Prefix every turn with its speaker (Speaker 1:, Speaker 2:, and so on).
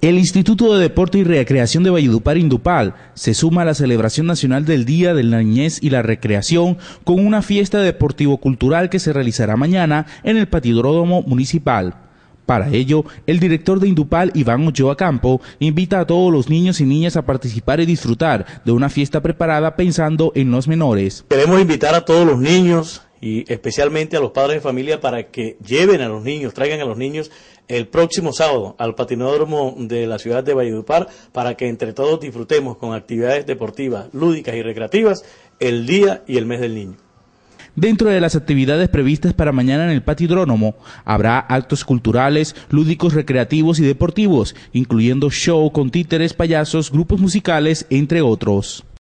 Speaker 1: El Instituto de Deporte y Recreación de Valledupar Indupal se suma a la celebración nacional del Día de la Niñez y la Recreación con una fiesta deportivo-cultural que se realizará mañana en el Patidródomo Municipal. Para ello, el director de Indupal, Iván Ochoa Campo, invita a todos los niños y niñas a participar y disfrutar de una fiesta preparada pensando en los menores. Queremos invitar a todos los niños,
Speaker 2: y especialmente a los padres de familia para que lleven a los niños, traigan a los niños el próximo sábado al patinódromo de la ciudad de Valledupar para que entre todos disfrutemos con actividades deportivas, lúdicas y recreativas el día y el mes del niño.
Speaker 1: Dentro de las actividades previstas para mañana en el patidrónomo, habrá actos culturales, lúdicos, recreativos y deportivos, incluyendo show con títeres, payasos, grupos musicales, entre otros.